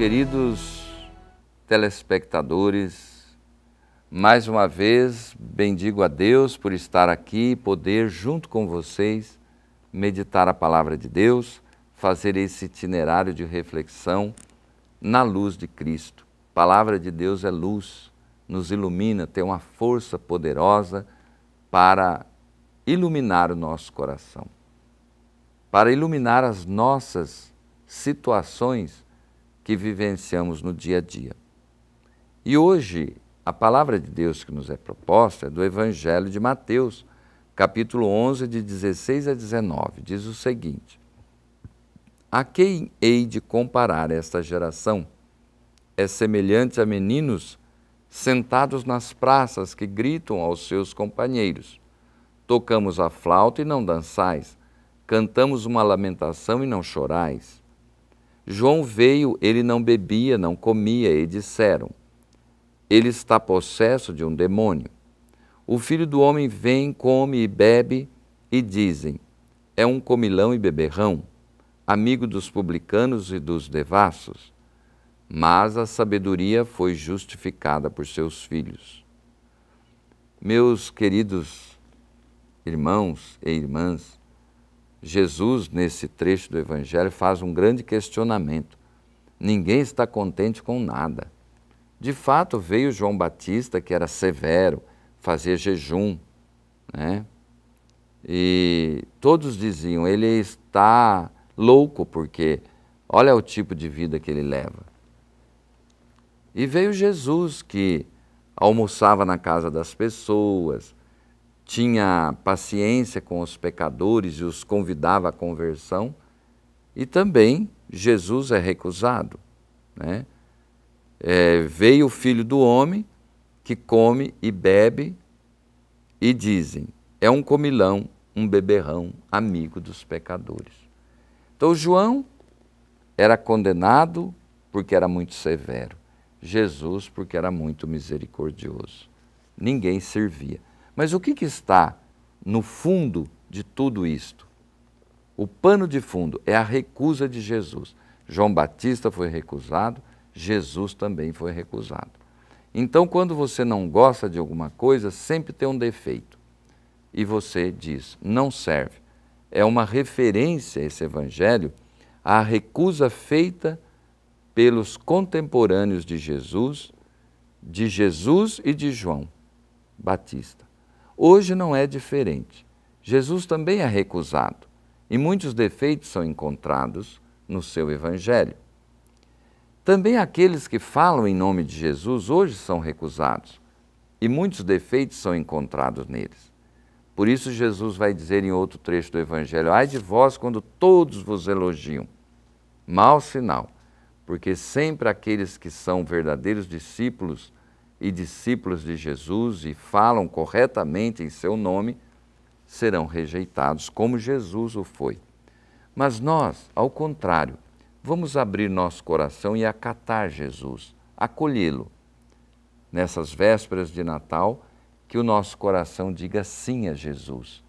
queridos telespectadores, mais uma vez bendigo a Deus por estar aqui e poder, junto com vocês, meditar a palavra de Deus, fazer esse itinerário de reflexão na luz de Cristo. A palavra de Deus é luz, nos ilumina, tem uma força poderosa para iluminar o nosso coração, para iluminar as nossas situações que vivenciamos no dia a dia. E hoje, a palavra de Deus que nos é proposta é do Evangelho de Mateus, capítulo 11, de 16 a 19. Diz o seguinte: A quem hei de comparar esta geração? É semelhante a meninos sentados nas praças que gritam aos seus companheiros: Tocamos a flauta e não dançais, cantamos uma lamentação e não chorais. João veio, ele não bebia, não comia, e disseram: Ele está possesso de um demônio. O filho do homem vem, come e bebe, e dizem: É um comilão e beberrão, amigo dos publicanos e dos devassos. Mas a sabedoria foi justificada por seus filhos. Meus queridos irmãos e irmãs, Jesus, nesse trecho do Evangelho, faz um grande questionamento. Ninguém está contente com nada. De fato, veio João Batista, que era severo, fazia jejum, né? E todos diziam: ele está louco, porque olha o tipo de vida que ele leva. E veio Jesus, que almoçava na casa das pessoas, tinha paciência com os pecadores e os convidava à conversão, e também Jesus é recusado. Né? É, veio o filho do homem que come e bebe, e dizem: é um comilão, um beberrão, amigo dos pecadores. Então, João era condenado porque era muito severo, Jesus porque era muito misericordioso. Ninguém servia. Mas o que, que está no fundo de tudo isto? O pano de fundo é a recusa de Jesus. João Batista foi recusado, Jesus também foi recusado. Então, quando você não gosta de alguma coisa, sempre tem um defeito. E você diz, não serve. É uma referência, esse evangelho, à recusa feita pelos contemporâneos de Jesus, de Jesus e de João Batista. Hoje não é diferente. Jesus também é recusado e muitos defeitos são encontrados no seu Evangelho. Também aqueles que falam em nome de Jesus hoje são recusados e muitos defeitos são encontrados neles. Por isso, Jesus vai dizer em outro trecho do Evangelho: Ai de vós quando todos vos elogiam. Mau sinal, porque sempre aqueles que são verdadeiros discípulos e discípulos de Jesus e falam corretamente em seu nome, serão rejeitados, como Jesus o foi. Mas nós, ao contrário, vamos abrir nosso coração e acatar Jesus, acolhê-lo. Nessas vésperas de Natal, que o nosso coração diga sim a Jesus.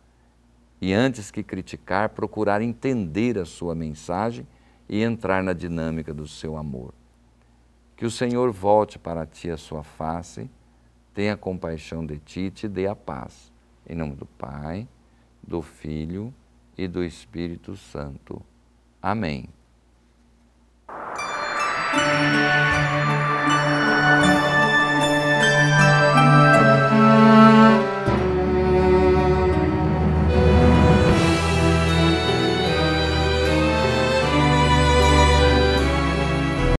E antes que criticar, procurar entender a sua mensagem e entrar na dinâmica do seu amor. Que o Senhor volte para ti a sua face, tenha compaixão de ti e te dê a paz. Em nome do Pai, do Filho e do Espírito Santo. Amém.